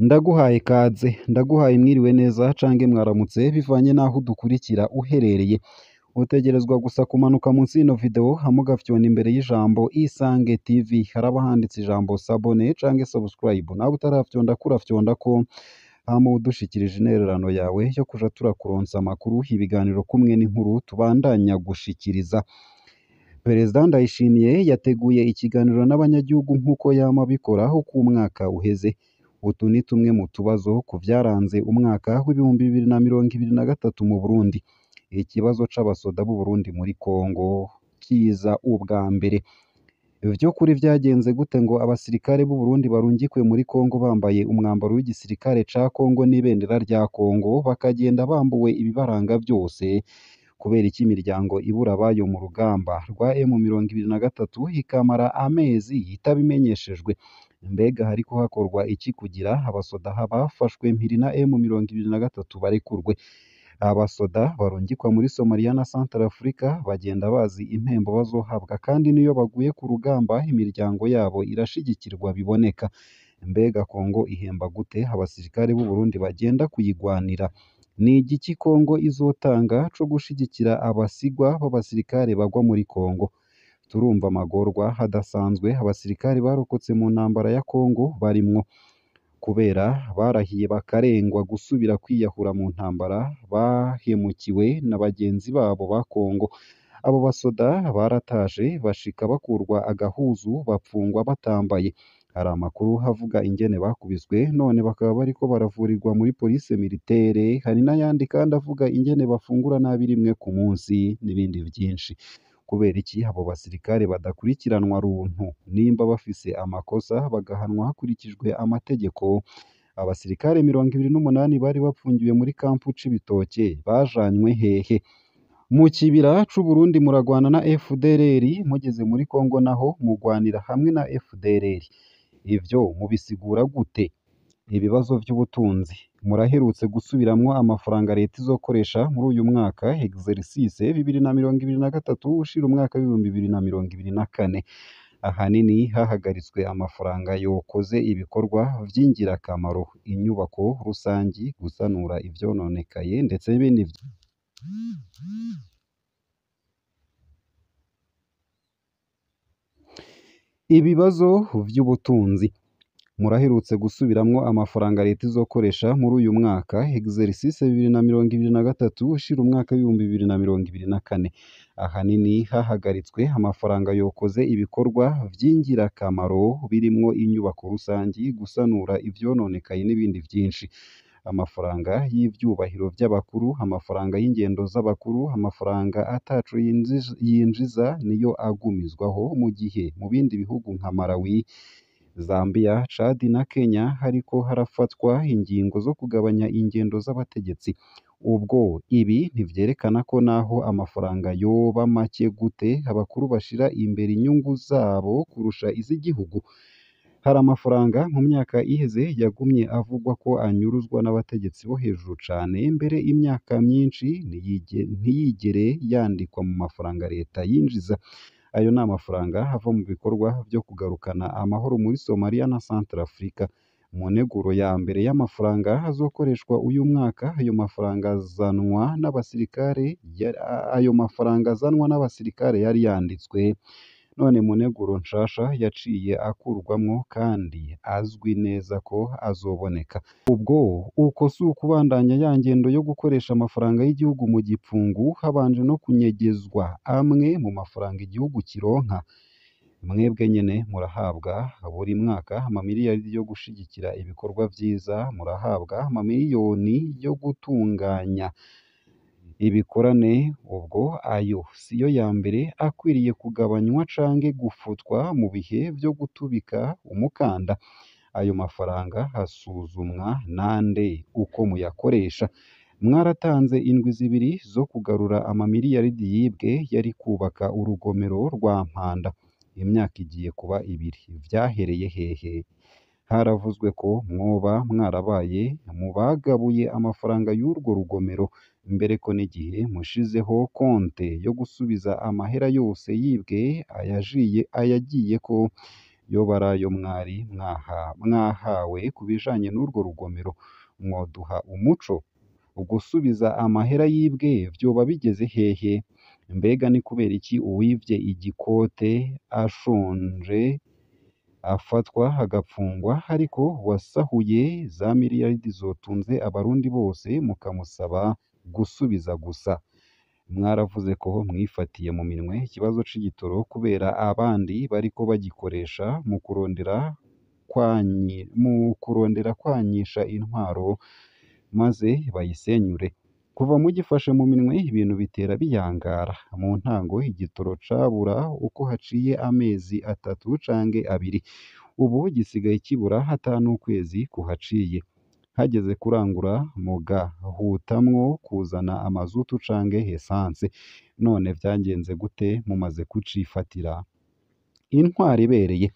Ndaguhaye ikaze, ndaguhaye mwiriwe neza cange mwaramutse bivanye n'aho udukurikira uherereye, utegerezwa gusa kumanuka munsi y'ino video hamugafyona imbere y'ijambo Isange TV haraba handitse ijambo sabone cange subscribe, nawe utarafyonda kurafyonda ko hama udushikirije intererano yawe yo kuja turakuronsa amakuru, ibiganiro kumwe n'inkuru tubandanya gushikiriza. Perezida Ndayishimiye yateguye ikiganiro n'abanyagihugu nk'uko yama abikora uko umwaka uheze. Utu ni tumwe mu tubazo ku byaranze umwaka w'ibihumbi bibiri na mirongo ibiri na gatatu mu Burundi. Ikibazo cy’abasoda b'u Burundi muri Kongo kiza ubwa mbere. Vyokuri byagenze gute ngo abasirikare b'u Burundi barungikwe muri Kongo bambaye umwambaro w'igisirikare ca Kongo n'ibendera rya Kongo bakagenda bambuwe ibibaranga byose kubera iki imiryango ibura abayo mu rugamba rwa M mirongo ibiri na gatatu ikamara amezi itabimenyeshejwe mbega hariko hakorwa iki kugira abasoda bafashwe mpiri na emu mirongo ibiri na gatatu barekurwe abasoda barungikwa muri Somalia na Centrafrica bagenda bazi impembo bazohabwa kandi n'iyo baguye ku rugamba imiryango yabo irashigikirwa biboneka mbega Kongo ihemba gute abasirikare b'u Burundi bagenda kuyigwanira ni igiki Kongo izotanga co gushyigikira abasigwa b'abasirikare bagwa muri Kongo turumva amagorwa hadasanzwe abasirikare barokotse mu ntambara ya Congo barimwo kubera barahiye bakarengwa gusubira kwiyahura mu ntambara bahemukiwe na bagenzi babo ba Congo abo basoda barataje bashika bakurwa agahuzu bapfungwa batambaye hari amakuru havuga ingene bakubizwe none bakaba bariko baravurirwa muri polise militaire hari n'ayandi kandi avuga ingene bafungura nabi rimwe ku munsi n'ibindi byinshi Kubera iki abo basirikare badakurikiranwa runtu nimba bafise amakosa bagahanwa hakurikijwe amategeko? Abasirikare mirongo ibiri n'umunani bari bafungiwe muri Kampu Cibitoke bajanywe hehe? Mu kibira c'Uburundi muragwana na FDLR, mugeze muri Congo naho mugwanira hamwe na FDLR. Ivyo mubisigura gute? Ibibazo vy'ubutunzi muraherutse gusubiramo amafaranga Leta izokoresha muri uyu mwaka exercice bibiri na mirongo ibiri na gatatu ushira umwaka w'ibihumbi bibiri na mirongo ibiri na kane ahanini hahagaritswe amafaranga yokoze ibikorwa by’ingirakamaro inyubako rusange gusanura ivyononekaye ndetse n'ibindi ibibazo by’ubutunzi. murahirutse gusubiramo amafaranga Leta izokoresha muri uyu mwaka (exercice bibiri na mirongo ibiri na gatatu ushira umwaka w'ibihumbi bibiri na mirongo ibiri na kane). Ahanini hahagaritswe amafaranga yokoze ibikorwa byingirakamaro birimo inyubako rusangi, gusanura ivyononekaye n'ibindi byinshi Amafaranga y’ibyubahiro by’abakuru amafaranga y'ingendo z'abakuru, amafaranga ataco yinjiza niyo agumizwaho mu gihe mu bindi bihugu nka Malawi Zambia, Chad na Kenya hariko harafatwa ingingo zo kugabanya ingendo z'abategetsi ubwo ibi ntibyerekana ko naho amafaranga yoba make gute abakuru bashira imbere inyungu zabo kurusha iz'igihugu hari amafaranga mu myaka iheze yagumye avugwa ko anyuruzwa n'abategetsi bo hejuru cane mbere imyaka myinshi ntiyigere yandikwa mu mafaranga leta yinjiza Ayo ni amafaranga ava mu bikorwa byo kugarukana amahoro muri Somalia na Centrafrique mu nteguro ya mbere y'amafaranga azokoreshwa uyu mwaka ayo mafaranga azanwa nabasirikare ayo mafaranga azanwa n'abasirikare yari yanditswe none mu nshasha yaciye akurwamwo kandi azwi neza ko azoboneka. Ubwo uko si ukubandanya ya ngendo yo gukoresha amafaranga y'igihugu mu gipfungu habanje no kunyegezwa amwe mu mafaranga igihugu kironka. Mwebwe nyine murahabwa buri mwaka amamiliyari yo gushigikira ibikorwa byiza murahabwa amamiliyoni yo gutunganya. ibikorane ubwo ayo si yo ya mbere akwiriye kugabanywa canke gufutwa mu bihe byo gutubika umukanda ayo mafaranga hasuzumwa nande uko muyakoresha mwaratanze indwi zibiri zo kugarura amamiliyaridi yibwe yari kubaka urugomero rwa mpanda imyaka igiye kuba ibiri vyahereye hehe haravuzwe ko mwoba mwarabaye mubagabuye amafaranga y'urwo rugomero mbere ko n'igihe mushizeho konte yo gusubiza amahera yose yibwe ayajiye ko yo barayo mwari mwahawe ku bijanye n'urwo rugomero mwoduha umuco ugusubiza amahera yibwe byoba bigeze hehe mbega ni kubera iki uwivye igikote ashonje afatwa agafungwa ariko wasahuye za miliyaridi zotunze abarundi bose mukamusaba gusubiza gusa mwaravuze ko mwifatiye mu minwe ikibazo cy'igitoro kubera abandi bariko bagikoresha mu kurondera mu kurondera kwanyisha intwaro maze bayisenyure Kuva mugifashe mu minwe ibintu bitera biyangara. Mu ntango igitoroca cabura uko haciye amezi atatu cange abiri, ubu gisigaye kibura atanukwezi kuhaciye. Hageze kurangura mugahutamwo kuzana amazutu cange esanse. None byagenze gute mumaze kucifatira intwari ibereye?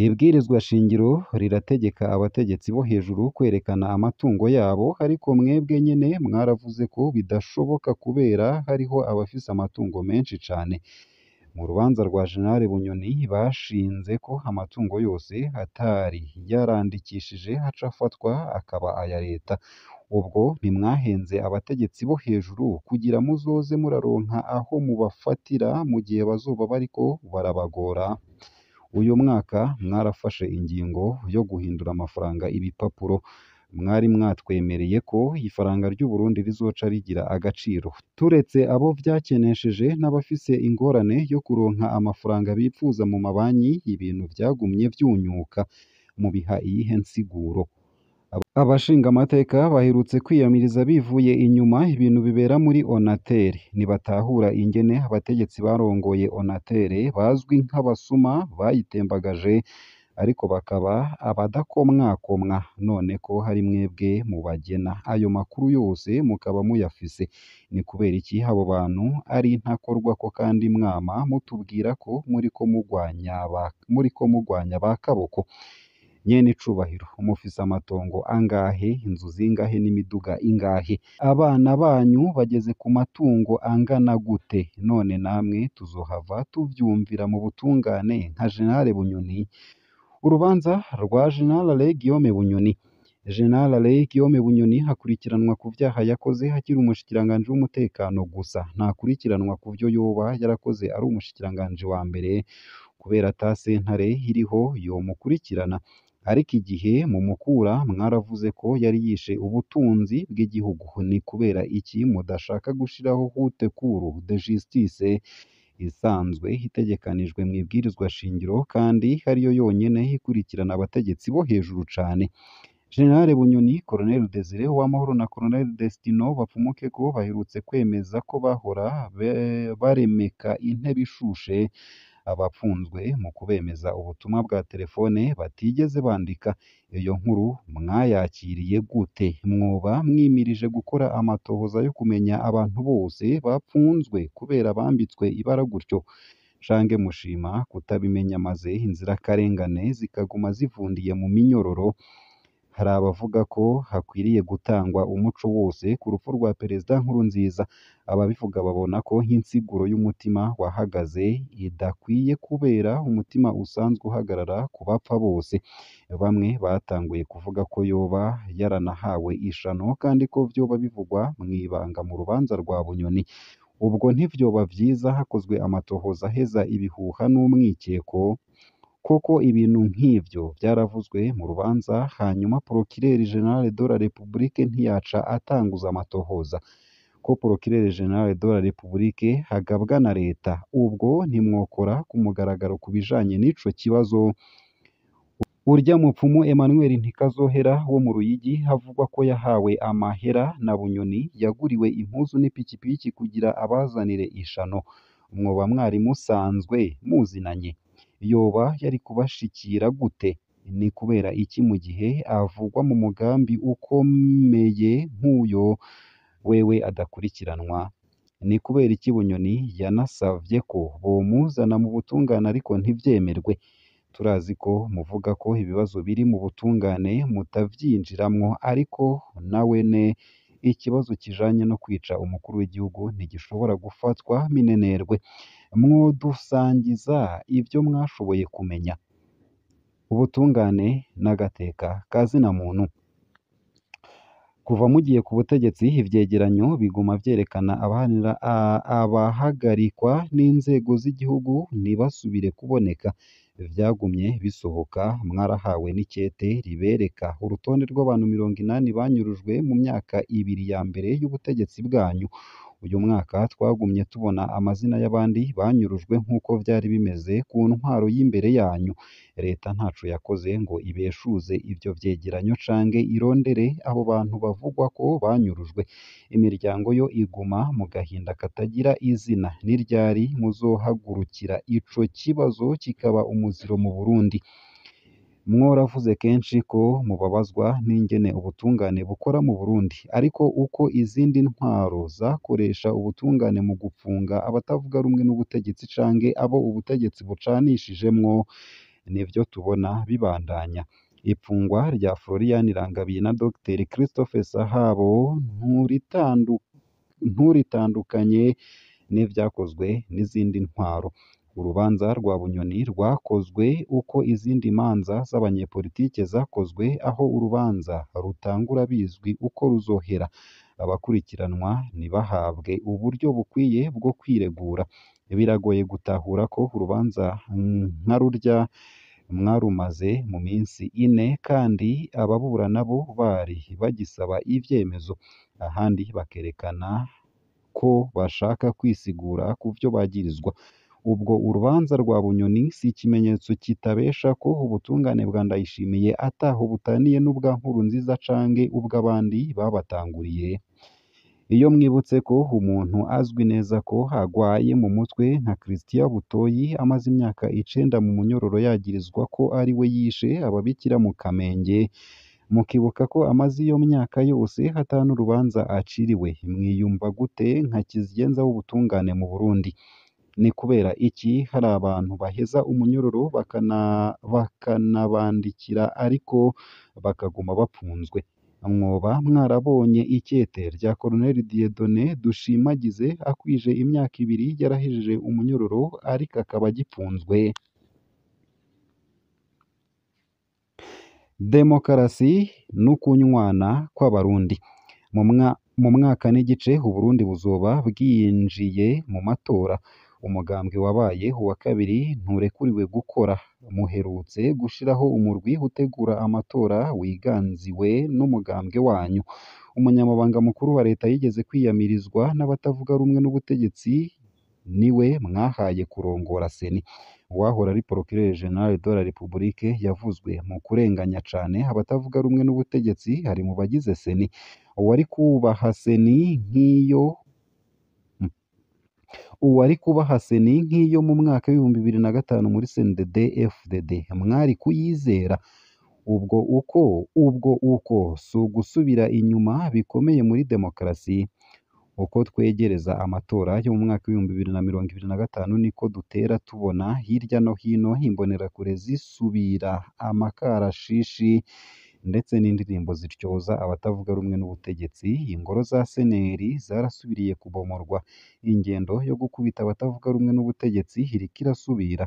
Iri bwirizwa shingiro rirategeka abategetsi bo hejuru kwerekana amatungo yabo, ariko mwebwe nyine mwaravuze ko bidashoboka kubera hariho abafise amatungo menshi cyane Mu rubanza rwa General Bunyoni bashinze ko amatungo yose atari yarandikishije aca afatwa akaba aya leta. Ubwo ntimwahenze abategetsi bo hejuru kugira muzoze muraronka aho mubafatira mu gihe bazuba bariko barabagora? uyu mwaka mwarafashe ingingo yo guhindura amafaranga ibipapuro mwari mwatwemereye ko ifaranga ry'u Burundi rizoca rigira agaciro turetse abo byakenesheje n'abafise ingorane yo kuronka amafaranga bipfuza mu mabanki ibintu byagumye byunyuka mu biha iyihe nsiguro Abashingamateka baherutse kwiyamiriza bivuye inyuma ibintu bibera muri Onatel nibatahura ingene abategetsi barongoye Onatel bazwi nk'abasuma bayitembagaje ariko bakaba abadakomwakomwa none ko hari mwebwe mubagena ayo makuru yose mukaba muyafise ni kubera iki abo bantu ari ntakorwa ko kandi mwama mutubwira ko muri ko mugwanya ba kaboko Mwenecyubahiro, mufise amatongo angahe, inzu zingahe n'imiduga ingahe? Abana banyu bageze ku matungo angana gute? None namwe tuzohava tuvyumvira mu butungane nka Jenerali Bunyoni. Urubanza rwa Jenerali Guillaume Bunyoni Jenerali Guillaume Bunyoni akurikiranwa ku byaha yakoze hakiri umushikiranganji w'umutekano gusa, ntakurikiranwa ku byo yoba yarakoze ari umushikiranganji wa mbere, kubera ata sentare iriho yomukurikirana. ariko igihe mu mukura mwaravuze ko yari yishe ubutunzi bw'igihugu ni kubera iki mudashaka gushyiraho Haute de Justice isanzwe itegekanijwe mu ibwirizwa shingiro kandi ariyo yonyine ikurikirana abategetsi bo hejuru cane General Bunyoni, Colonel Desire Uwamahoro na Colonel bapfumuke ko baherutse kwemeza ko bahora baremeka intebe ishushe abafunzwe mu kubemeza ubutumwa bwa telefone batigeze bandika. Iyo nkuru mwayakiriye gute? Mwoba mwimirije gukora amatohoza yo kumenya abantu bose bafunzwe kubera bambitswe ibara gutyo? Canke mushima kutabimenya maze inzirakarengane zikaguma zivundiye mu minyororo? hari abavuga ko hakwiriye gutangwa umuco wose ku rupfu rwa Perezida Nkurunziza ababivuga babona ko nk'insiguro y'umutima wahagaze idakwiye kubera umutima usanzwe uhagarara ku bapfa bose bamwe batanguye kuvuga ko yoba yaranahawe ishano kandi ko byoba bivugwa mu ibanga mu rubanza rwa Bunyoni ubwo ntivyoba byiza hakozwe amatohoza aheza ibihuha n'umwikeko koko ibintu nk'ibyo byaravuzwe mu rubanza hanyuma Procureur General de la République ntiyaca atanguza amatohoza ko Procureur General de la République hagabwa na Leta ubwo ntimwokora ku mugaragaro ku bijanye n'ico kibazo urya mupfumu Emmanuel Ntikazohera wo mu Ruyigi havugwa ko yahawe amahera na Bunyoni yaguriwe impuzu n'ipikipiki kugira abazanire ishano mwoba mwari musanzwe muzinanye yoba yari kubashikira gute? Ni kubera iki mu gihe avugwa mu mugambi ukomeye nk'uyo wewe adakurikiranwa? Ni kubera iki Bunyoni yanasavye ko bomuzana mu butungane ariko ntivyemerwe? Turazi ko muvuga ko ibibazo biri mu butungane mutabyinjiramo ariko ne ikibazo kijanye no kwica umukuru w'igihugu ntigishobora gufatwa minenerwe. mwodusangiza ibyo mwashoboye kumenya ubutungane n'agateka ka zina muntu kuva mugiye ku butegetsi ibyegeranyo biguma byerekana abahagarikwa n'inzego z'igihugu ntibasubire kuboneka byagumye bisohoka mwarahawe n’ikete ribereka urutonde rw'abantu mirongo inani banyurujwe mu myaka ibiri ya mbere y'ubutegetsi bwanyu Uyu mwaka twagumye tubona amazina y'abandi banyurujwe nk'uko byari bimeze ku ntwaro y'imbere yanyu. Leta ntacu yakoze ngo ibeshuze ibyo byegeranyo canke irondere abo bantu bavugwa ko banyurujwe. Imiryango yo iguma mu gahinda katagira izina. Ni ryari muzohagurukira ico kibazo kikaba umuziro mu Burundi? mwaravuze kenshi ko mubabazwa n'ingene ubutungane bukora mu Burundi ariko uko izindi ntwaro zakoresha ubutungane mu gupfunga abatavuga rumwe n'ubutegetsi canke abo ubutegetsi bucanishijemwo nivyo tubona bibandanya Ipfungwa rya Florian Rangabiye na Dr Christophe Sahabo nturitandukanye n'ivyakozwe n'izindi ntwaro Urubanza rwa Bunyoni rwakozwe uko izindi manza z’abanyepolitike zakozwe aho urubanza rutangura bizwi uko ruzohera abakurikiranwa ntibahabwe uburyo bukwiye bwo kwiregura biragoye gutahura ko urubanza nka rurya mwarumaze mu minsi ine kandi ababurana bo bari bagisaba ibyemezo ahandi bakerekana ko bashaka kwisigura ku byo bagirizwa Ubwo urubanza rwa Bunyoni si ikimenyetso kitabesha ko ubutungane bwa Ndayishimiye ataho butaniye n'ubwa Nkuru nziza canke ubw'abandi babatanguriye iyo mwibutse ko umuntu azwi neza ko agwaye mu mutwe nka Christian Butoyi amaze imyaka icenda mu munyororo yagirizwa ko ari we yishe ababikira mu Kamenge mukibuka ko amaze iyo myaka yose ata n'urubanza aciriwe mwiyumva gute nka Kizigenza w'ubutungane mu Burundi Ni kubera iki hari abantu baheza umunyururu bakanabandikira ariko bakaguma bapfunzwe? Mwoba mwarabonye icyete rya Colonel Dieudonné Dushimagize akwije imyaka ibiri yarahejeje umunyururu ariko akaba agipfunzwe? Demokarasi kunywana kw'Abarundi mu mwaka n'igice u Burundi buzoba bwinjiye mu matora umugambwe wabaye uwa kabiri nturekuriwe gukora muherutse gushiraho umurwi utegura amatora wiganziwe n'umugambwe wanyu umunyamabanga mukuru wa leta yigeze kwiyamirizwa n'abatavuga rumwe n'ubutegetsi niwe mwahaye kurongora seni uwahora ari procureur general de la republique yavuzwe mu kurenganya cyane abatavuga rumwe n'ubutegetsi hari mu bagize seni uwari kubaha seni nk'iyo uwari kubahase ni nk'iyo mu mwaka w'ibihumbi bibiri na gatanu muri CNDD-FDD mwari kuyizera ubwo uko ubwo uko si ugusubira inyuma bikomeye muri demokarasi uko twegereza amatora yo mu mwaka w'ibihumbi bibiri na mirongo ibiri na gatanu niko dutera tubona hirya no hino imbonerakure zisubira amakarashishi ndetse n'indirimbo zityoza abatavuga rumwe n'ubutegetsi, ingoro za Seneri zarasubiriye kubomorwa, ingendo yo gukubita abatavuga rumwe n'ubutegetsi iriko irasubira.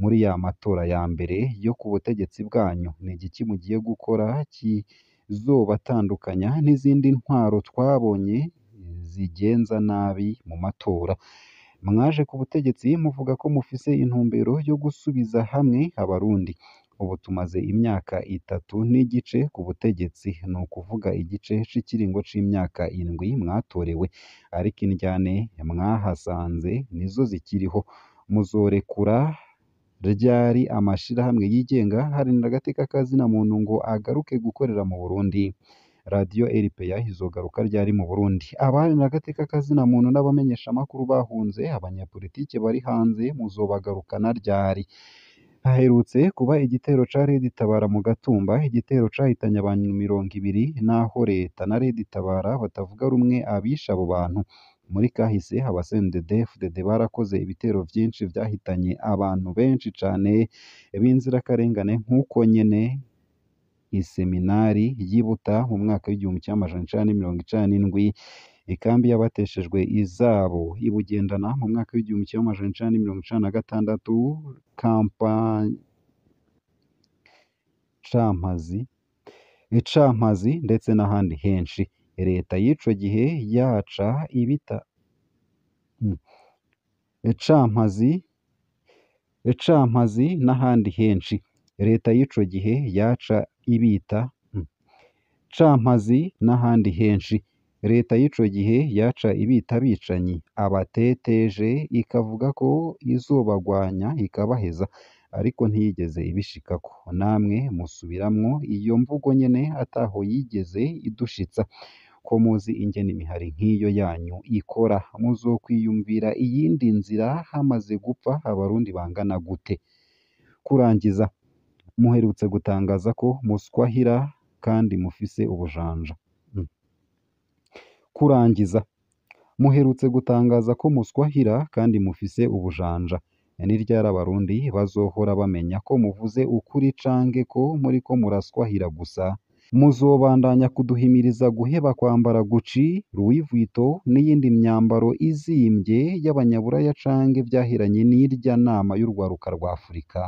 Muri ya matora ya mbere yo ku butegetsi bwanyu, ni iki mugiye gukora kizobatandukanya n'izindi ntwaro twabonye zigenza nabi mu matora? Mwaje ku butegetsi muvuga ko mufise intumbero yo gusubiza hamwe Abarundi. ubu tumaze imyaka itatu n'igice ku butegetsi ni ukuvuga igice cy'ikiringo cy'imyaka indwi mwatorewe ariko indyane mwahasanze nizo zikiriho muzorekura ryari amashyirahamwe yigenga hari agateka ka zina muntu ngo agaruke gukorera mu Burundi radiyo RPA yahizogaruka ryari mu Burundi abari agateka ka zina muntu n'abamenyeshamakuru bahunze abanyapolitike bari hanze muzobagarukana ryari haherutse kuba igitero cya Red Tabara mu Gatumba igitero cahitanye abantu mirongo ibiri n'aho Leta na Red Tabara batavuga rumwe abishe abo bantu muri kahise Abasendeddefdede barakoze ibitero byinshi byahitanye abantu benshi cyane b'inzirakarengane nk'uko nyene iseminari y'i Buta mu mwaka w'igihumbi cy'amajana icenda mirongo icenda n'indwi Ikambi y'abateshejwe izabo i Bugendana mu mwaka w'igihumbi kimwe amajana icenda na mirongo icenda na gatandatu Campazi Campazi ndetse n'ahandi henshi Leta y'ico gihe yaca ibita hmm, Campazi Campazi n'ahandi henshi Leta y'ico gihe yaca ibita hmm, Campazi n'ahandi henshi Leta y'ico gihe yaca ibita abicanyi abateteje ikavuga ko izobagwanya ikabaheza ariko ntiyigeze ibishikako, namwe musubiramwo iyo mvugo nyene ataho yigeze idushitsa, ko muzi ingene imihari nk'iyo yanyu ikora, muzokwiyumvira iyindi nzira hamaze gupfa abarundi bangana gute? Kurangiza, muherutse gutangaza ko muswahira kandi mufise ubujanja. kurangiza. Muherutse gutangaza ko muswahira kandi mufise ubujanja. Ni ryari Abarundi bazohora bamenya ko muvuze ukuri cange ko muri ko muraswahira gusa? Muzobandanya kuduhimiriza guheba kwambara guci Louis Vuitton n'iyindi myambaro izimbye y'abanyaburaya canke vyahiranye n'irya nama y'urwaruka rwa Afurika?